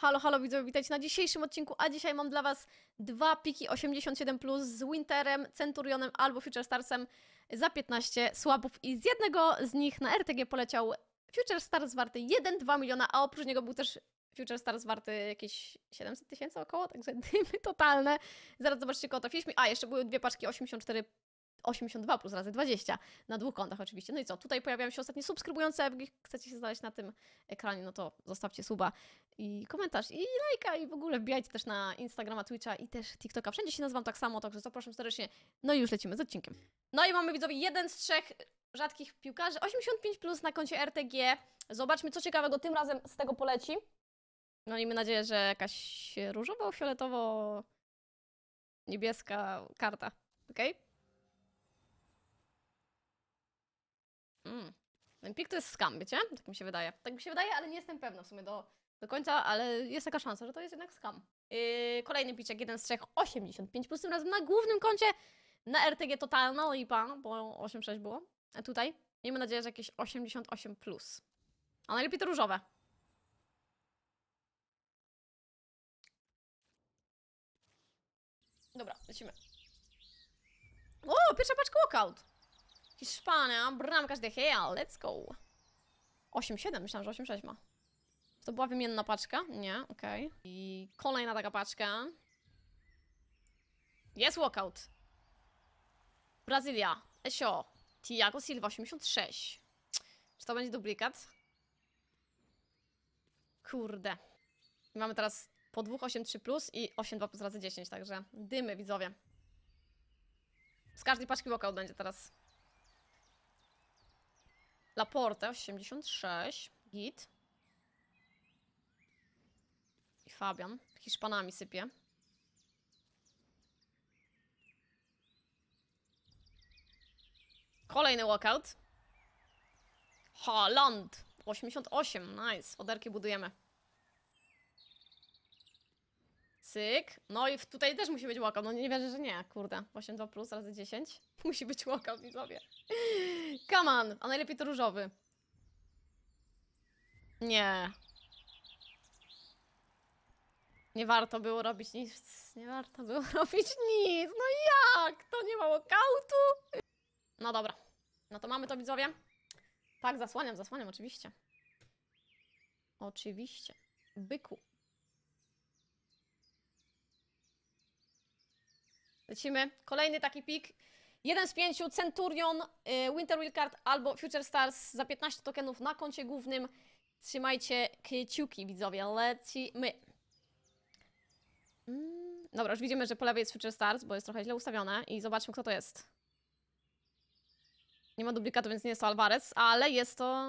Halo, halo widzowie, witajcie na dzisiejszym odcinku, a dzisiaj mam dla Was dwa piki 87+, plus z Winterem, Centurionem albo Future Starsem za 15 słabów i z jednego z nich na RTG poleciał Future Stars warty 1,2 miliona, a oprócz niego był też Future Stars warty jakieś 700 tysięcy około, także dymy totalne. Zaraz zobaczcie, koło trafiliśmy. A, jeszcze były dwie paczki 84+, 82 plus razy 20 na dwóch kontach oczywiście. No i co, tutaj pojawiają się ostatnie subskrybujące, jak chcecie się znaleźć na tym ekranie, no to zostawcie suba i komentarz i lajka i w ogóle wbijajcie też na Instagrama, Twitcha i też TikToka. Wszędzie się nazywam tak samo, także zapraszam serdecznie. No i już lecimy z odcinkiem. No i mamy widzowie jeden z trzech rzadkich piłkarzy, 85 plus na koncie RTG. Zobaczmy co ciekawego tym razem z tego poleci. No i mamy nadzieję, że jakaś różowo, fioletowo niebieska karta, okej? Okay? Mm. pik to jest scam, wiecie? Tak mi się wydaje. Tak mi się wydaje, ale nie jestem pewna w sumie do, do końca, ale jest taka szansa, że to jest jednak scam. Yy, kolejny piczek, jeden z trzech, 85, plus tym razem na głównym koncie na RTG totalna, lipa, i pan, bo 8,6 było. A tutaj miejmy nadzieję, że jakieś 88+. Plus. A najlepiej to różowe. Dobra, lecimy. O, pierwsza paczka walkout. Hiszpania, bramkarz De Gea, let's go. 8-7, myślałam, że 8-6 ma. To była wymienna paczka? Nie, okej. Okay. I kolejna taka paczka. Jest walkout. Brazylia, Esio, Tiago Silva, 86. Czy to będzie duplikat? Kurde. mamy teraz po 2, 2,83 plus i 8, 2 plus razy 10, także dymy widzowie. Z każdej paczki walkout będzie teraz. Laporte 86, git. I Fabian, Hiszpanami sypie. Kolejny walkout. Haaland 88, nice, oderki budujemy. Cyk. No i tutaj też musi być walkout. No nie wierzę, że nie. Kurde. 82 plus razy 10. Musi być walkout, widzowie. Come on, a najlepiej to różowy. Nie. Nie warto było robić nic. Nie warto było robić nic. No jak? To nie ma lokautu. No dobra. No to mamy to widzowie. Tak, zasłaniam, zasłaniam, oczywiście. Oczywiście. Byku. Lecimy. Kolejny taki pik. Jeden z pięciu, Centurion, y, Winter Wildcard albo Future Stars za 15 tokenów na koncie głównym. Trzymajcie kciuki, widzowie, lecimy. Mm, dobra, już widzimy, że po lewej jest Future Stars, bo jest trochę źle ustawione i zobaczmy, kto to jest. Nie ma duplikatu, więc nie jest to Alvarez, ale jest to...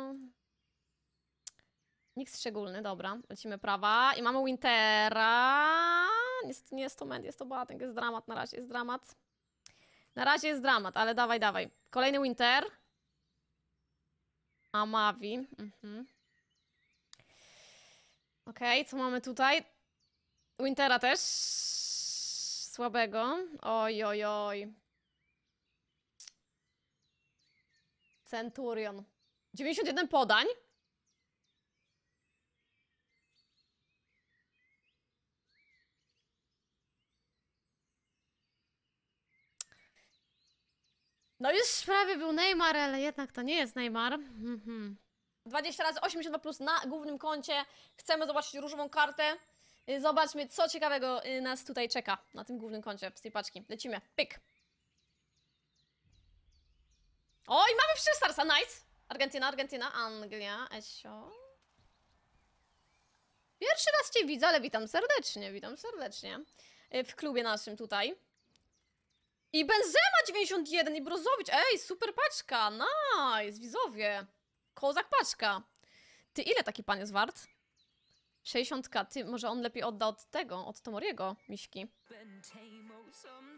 Nikt szczególny, dobra. Lecimy prawa i mamy Wintera. nie jest to Mend, jest to Boateng, jest dramat na razie, jest dramat. Na razie jest dramat, ale dawaj, dawaj. Kolejny Winter. Amavi. Mhm. Okej, okay, co mamy tutaj? Wintera też. Słabego. Oj, oj, oj. Centurion. 91 podań? No już prawie był Neymar, ale jednak to nie jest Neymar. 20 mhm. razy 82 plus na głównym koncie. Chcemy zobaczyć różową kartę. Y, zobaczmy, co ciekawego y, nas tutaj czeka na tym głównym koncie z tej paczki. Lecimy. Pyk. O, i mamy trzy starsa, nice! Argentyna, Argentyna, Anglia, Esio. Pierwszy raz Cię widzę, ale witam serdecznie, witam serdecznie y, w klubie naszym tutaj. I Benzema 91 i Brozowicz. Ej, super paczka. Nice, widzowie. Kozak paczka. Ty ile taki pan jest wart? 60k. Ty, może on lepiej odda od tego, od Tomoriego, miśki.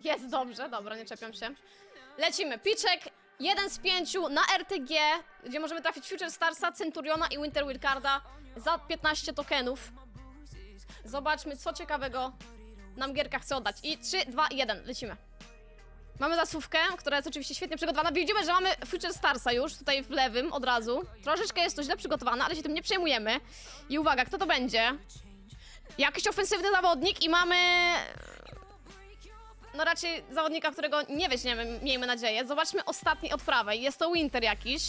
Jest dobrze, dobra, nie czepiam się. Lecimy. Piczek, jeden z pięciu na RTG, gdzie możemy trafić Future Starsa, Centuriona i Winter Wildcarda za 15 tokenów. Zobaczmy, co ciekawego nam gierka chce oddać. I 3, 2, 1, lecimy. Mamy zasówkę, która jest oczywiście świetnie przygotowana. Widzimy, że mamy Future Starsa już tutaj w lewym od razu. Troszeczkę jest to źle przygotowane, ale się tym nie przejmujemy. I uwaga, kto to będzie? Jakiś ofensywny zawodnik i mamy... No raczej zawodnika, którego nie weźmiemy, miejmy nadzieję. Zobaczmy ostatni od prawej. Jest to Winter jakiś.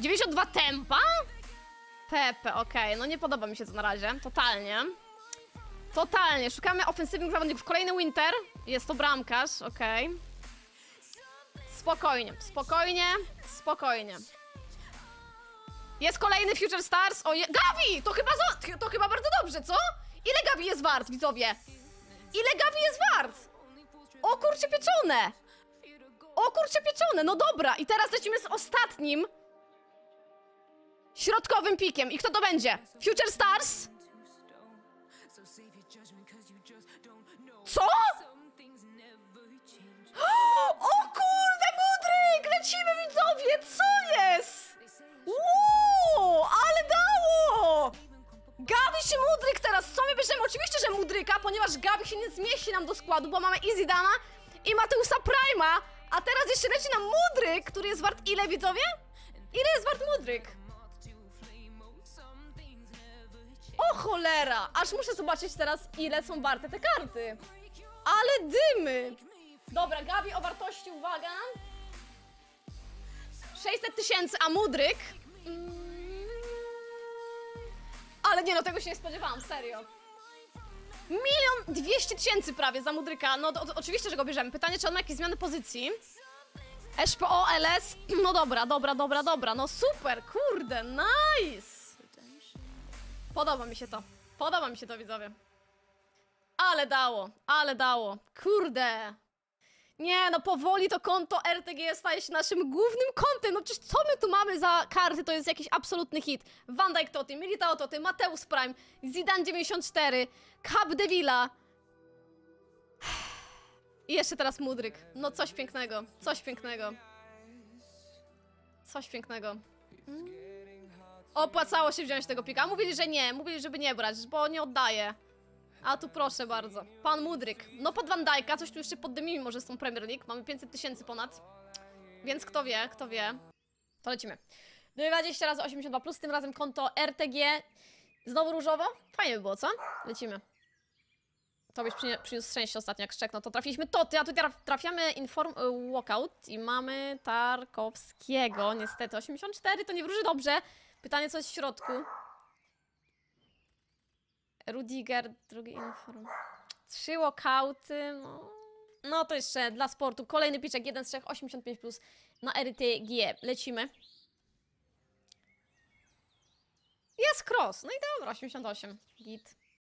92 tempa? Pepe, okej. Okay. No nie podoba mi się to na razie. Totalnie. Totalnie, szukamy ofensywnych zawodników. Kolejny Winter, jest to bramkarz, okej. Okay. Spokojnie, spokojnie, spokojnie. Jest kolejny Future Stars, o je... Gavi! To chyba, to chyba bardzo dobrze, co? Ile Gavi jest wart, widzowie? Ile Gavi jest wart? O kurcie pieczone! O kurcie pieczone, no dobra. I teraz lecimy z ostatnim środkowym pikiem. I kto to będzie? Future Stars? Co? O kurde, Mudryk! Lecimy widzowie! Co jest? Uuu, ale dało! Gabi się Mudryk teraz! Co my bierzemy? Oczywiście, że Mudryka, ponieważ Gabi się nie zmieści nam do składu, bo mamy Easy Dana i Mateusa Prima, a teraz jeszcze leci nam Mudryk, który jest wart ile widzowie? Ile jest wart Mudryk? O cholera! Aż muszę zobaczyć teraz, ile są warte te karty. Ale dymy! Dobra, Gabi o wartości, uwaga. 600 tysięcy, a mudryk. Mm. Ale nie, no tego się nie spodziewałam, serio. Milion dwieście tysięcy prawie za mudryka. No to, to, oczywiście, że go bierzemy. Pytanie, czy on ma jakieś zmiany pozycji? SPO, LS. No dobra, dobra, dobra, dobra. No super, kurde, nice. Podoba mi się to. Podoba mi się to, widzowie. Ale dało, ale dało. Kurde. Nie, no powoli to konto RTG staje się naszym głównym kontem. No przecież co my tu mamy za karty? To jest jakiś absolutny hit. Van Dijk Toty, Militao Toty, Mateusz Prime, Zidane 94, Cap de Villa. I jeszcze teraz Mudryk. No coś pięknego, coś pięknego. Coś pięknego. Mm. Opłacało się wziąć tego pika. Mówili, że nie, mówili, żeby nie brać, bo nie oddaje. A tu proszę bardzo. Pan Mudryk. No pod Van Dijk'a, coś tu jeszcze poddymimy może z tą Premier League. Mamy 500 tysięcy ponad. Więc kto wie, kto wie. To lecimy. 20 no razy 82 plus, tym razem konto RTG. Znowu różowo? Fajnie by było, co? Lecimy. To byś przyniósł, przyniósł szczęście ostatnio, jak szczek, no to trafiliśmy Toty, a tu trafiamy Inform Walkout i mamy Tarkowskiego. Niestety, 84 to nie wróży dobrze. Pytanie, co jest w środku? Rudiger, drugi inform. Trzy lokauty, no. No to jeszcze dla sportu. Kolejny piczek, Jeden z trzech. 85 plus na RTG. Lecimy. Jest cross, no i dobra, 88. Git.